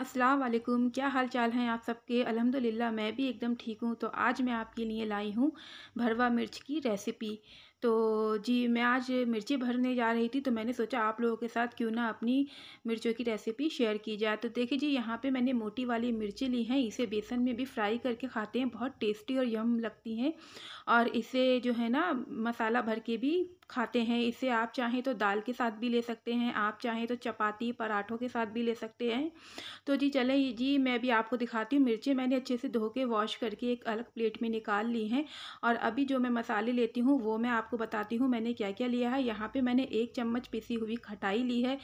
अस्सलाम वालेकुम क्या हाल चाल हैं आप सबके अल्हम्दुलिल्लाह मैं भी एकदम ठीक हूँ तो आज मैं आपके लिए लाई हूँ भरवा मिर्च की रेसिपी तो जी मैं आज मिर्ची भरने जा रही थी तो मैंने सोचा आप लोगों के साथ क्यों ना अपनी मिर्चों की रेसिपी शेयर की जाए तो देखिए जी यहाँ पे मैंने मोटी वाली मिर्ची ली हैं इसे बेसन में भी फ्राई करके खाते हैं बहुत टेस्टी और यम लगती हैं और इसे जो है ना मसाला भर के भी खाते हैं इसे आप चाहें तो दाल के साथ भी ले सकते हैं आप चाहें तो चपाती पराठों के साथ भी ले सकते हैं तो जी चले जी मैं भी आपको दिखाती हूँ मिर्चें मैंने अच्छे से धो के वॉश करके एक अलग प्लेट में निकाल ली हैं और अभी जो मैं मसाले लेती हूँ वो मैं आपको बताती हूँ मैंने क्या क्या लिया है यहाँ पर मैंने एक चम्मच पिसी हुई खटाई ली है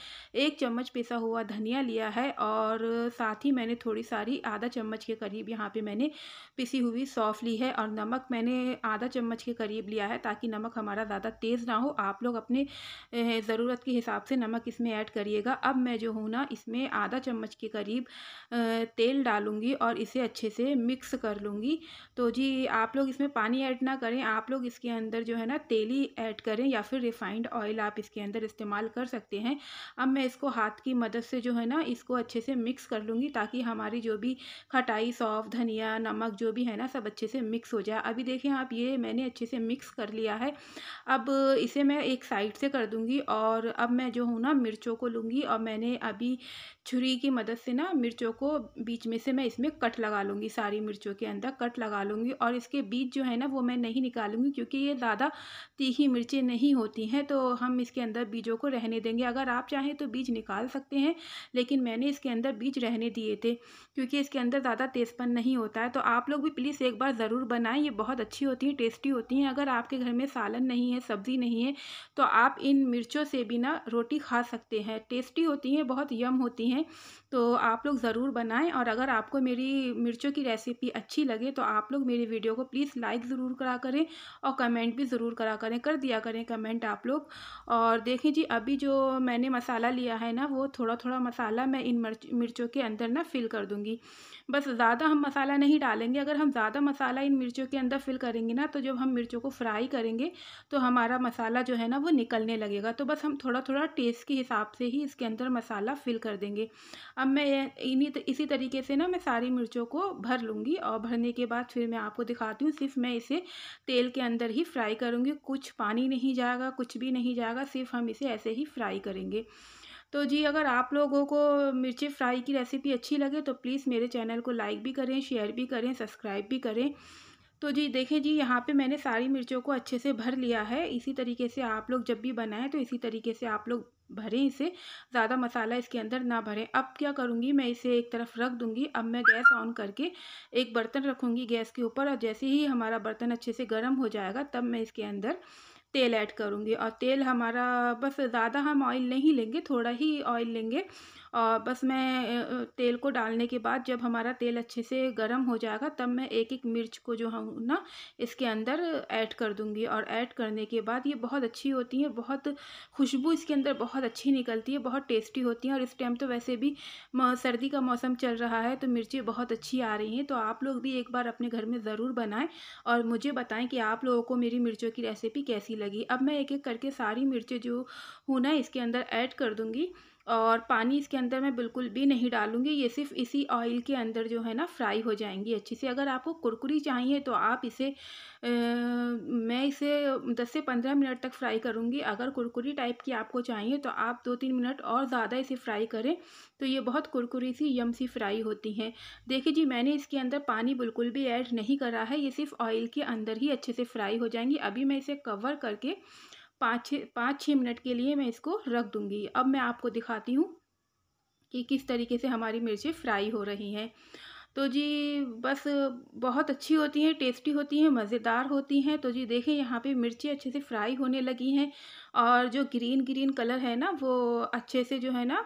एक चम्मच पिसा हुआ धनिया लिया है और साथ ही मैंने थोड़ी सारी आधा चम्मच के करीब यहाँ पर मैंने पिसी हुई सौफ ली है और नमक मैंने आधा चम्मच के करीब लिया है ताकि नमक हमारा ज़्यादा तेज़ ना हो आप लोग अपने ज़रूरत के हिसाब से नमक इसमें ऐड करिएगा अब मैं जो हूँ ना इसमें आधा चम्मच के करीब तेल डालूँगी और इसे अच्छे से मिक्स कर लूँगी तो जी आप लोग इसमें पानी ऐड ना करें आप लोग इसके अंदर जो है ना तेली ऐड करें या फिर रिफाइंड ऑयल आप इसके अंदर इस्तेमाल कर सकते हैं अब मैं इसको हाथ की मदद से जो है ना इसको अच्छे से मिक्स कर लूँगी ताकि हमारी जो भी खटाई सौफ धनिया नमक जो भी है ना सब अच्छे से मिक्स हो जाए अभी देखें आप ये मैंने अच्छे से मिक्स कर लिया है अब इसे मैं एक साइड से कर दूँगी और अब मैं जो हूँ ना मिर्चों को लूँगी और मैंने अभी छुरी की मदद से ना मिर्चों को बीच में से मैं इसमें कट लगा लूँगी सारी मिर्चों के अंदर कट लगा लूँगी और इसके बीज जो है ना वो मैं नहीं निकालूँगी क्योंकि ये ज़्यादा तीखी मिर्चें नहीं होती हैं तो हम इसके अंदर बीजों को रहने देंगे अगर आप चाहें तो बीज निकाल सकते हैं लेकिन मैंने इसके अंदर बीज रहने दिए थे क्योंकि इसके अंदर ज़्यादा तेज़पन नहीं होता है तो आप लोग भी प्लीज़ एक बार ज़रूर बनाएँ ये बहुत अच्छी होती हैं टेस्टी होती हैं अगर आपके घर में सालन नहीं है सब्ज़ी नहीं नहीं है तो आप इन मिर्चों से भी ना रोटी खा सकते हैं टेस्टी होती हैं बहुत यम होती हैं तो आप लोग ज़रूर बनाएं और अगर आपको मेरी मिर्चों की रेसिपी अच्छी लगे तो आप लोग मेरी वीडियो को प्लीज़ लाइक ज़रूर करा करें और कमेंट भी ज़रूर करा करें कर दिया करें कमेंट आप लोग और देखें जी अभी जो मैंने मसाला लिया है ना वो थोड़ा थोड़ा मसाला मैं इन मिर्चों के अंदर ना फिल कर दूँगी बस ज़्यादा हम मसाला नहीं डालेंगे अगर हम ज़्यादा मसाला इन मिर्चों के अंदर फिल करेंगे ना तो जब हम मिर्चों को फ्राई करेंगे तो हमारा मसाला जो है ना वो निकलने लगेगा तो बस हम थोड़ा थोड़ा टेस्ट के हिसाब से ही इसके अंदर मसाला फिल कर देंगे अब मैं इन्हीं इसी तरीके से ना मैं सारी मिर्चों को भर लूँगी और भरने के बाद फिर मैं आपको दिखाती हूँ सिर्फ मैं इसे तेल के अंदर ही फ्राई करूँगी कुछ पानी नहीं जाएगा कुछ भी नहीं जाएगा सिर्फ हम इसे ऐसे ही फ्राई करेंगे तो जी अगर आप लोगों को मिर्ची फ्राई की रेसिपी अच्छी लगे तो प्लीज़ मेरे चैनल को लाइक भी करें शेयर भी करें सब्सक्राइब भी करें तो जी देखें जी यहाँ पे मैंने सारी मिर्चों को अच्छे से भर लिया है इसी तरीके से आप लोग जब भी बनाएं तो इसी तरीके से आप लोग भरें इसे ज़्यादा मसाला इसके अंदर ना भरें अब क्या करूँगी मैं इसे एक तरफ रख दूँगी अब मैं गैस ऑन करके एक बर्तन रखूँगी गैस के ऊपर और जैसे ही हमारा बर्तन अच्छे से गर्म हो जाएगा तब मैं इसके अंदर तेल ऐड करूँगी और तेल हमारा बस ज़्यादा हम ऑयल नहीं लेंगे थोड़ा ही ऑयल लेंगे और बस मैं तेल को डालने के बाद जब हमारा तेल अच्छे से गर्म हो जाएगा तब मैं एक एक मिर्च को जो हम ना इसके अंदर ऐड कर दूँगी और ऐड करने के बाद ये बहुत अच्छी होती हैं बहुत खुशबू इसके अंदर बहुत अच्छी निकलती है बहुत टेस्टी होती हैं और इस टाइम तो वैसे भी सर्दी का मौसम चल रहा है तो मिर्ची बहुत अच्छी आ रही हैं तो आप लोग भी एक बार अपने घर में ज़रूर बनाएँ और मुझे बताएँ कि आप लोगों को मेरी मिर्चों की रेसिपी कैसी लगी अब मैं एक एक करके सारी मिर्चें जो हूँ ना इसके अंदर ऐड कर दूँगी और पानी इसके अंदर मैं बिल्कुल भी नहीं डालूँगी ये सिर्फ इसी ऑयल के अंदर जो है ना फ्राई हो जाएंगी अच्छे से अगर आपको कुरकुरी चाहिए तो आप इसे आ, मैं इसे 10 से 15 मिनट तक फ्राई करूँगी अगर कुरकुरी टाइप की आपको चाहिए तो आप दो तीन मिनट और ज़्यादा इसे फ्राई करें तो ये बहुत कुरकुरी सी यम सी फ्राई होती हैं देखिए जी मैंने इसके अंदर पानी बिल्कुल भी ऐड नहीं करा है ये सिर्फ ऑयल के अंदर ही अच्छे से फ्राई हो जाएंगी अभी मैं इसे कवर करके पाँच छः पाँच छः मिनट के लिए मैं इसको रख दूँगी अब मैं आपको दिखाती हूँ कि किस तरीके से हमारी मिर्चें फ्राई हो रही हैं तो जी बस बहुत अच्छी होती हैं टेस्टी होती हैं मज़ेदार होती हैं तो जी देखें यहाँ पे मिर्ची अच्छे से फ्राई होने लगी हैं और जो ग्रीन ग्रीन कलर है ना वो अच्छे से जो है ना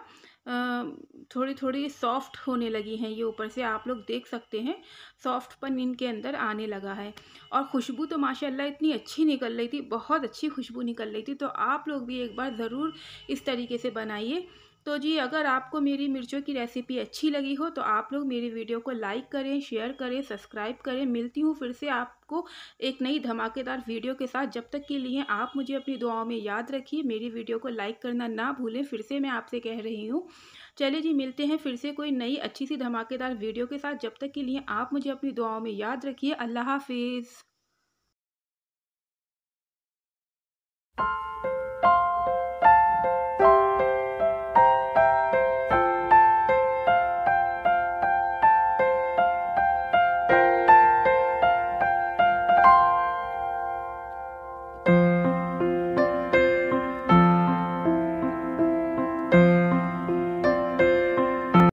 थोड़ी थोड़ी सॉफ्ट होने लगी हैं ये ऊपर से आप लोग देख सकते हैं सॉफ्टपन इनके अंदर आने लगा है और खुशबू तो माशाल्लाह इतनी अच्छी निकल रही थी बहुत अच्छी खुशबू निकल रही थी तो आप लोग भी एक बार ज़रूर इस तरीके से बनाइए तो जी अगर आपको मेरी मिर्चों की रेसिपी अच्छी लगी हो तो आप लोग मेरी वीडियो को लाइक करें शेयर करें सब्सक्राइब करें मिलती हूँ फिर से आपको एक नई धमाकेदार वीडियो के साथ जब तक के लिए आप मुझे अपनी दुआओं में याद रखिए मेरी वीडियो को लाइक करना ना भूलें फिर से मैं आपसे कह रही हूँ चलिए जी मिलते हैं फिर से कोई नई अच्छी सी धमाकेदार वीडियो के साथ जब तक के लिए आप मुझे अपनी दुआओं में याद रखिए अल्लाह हाफिज़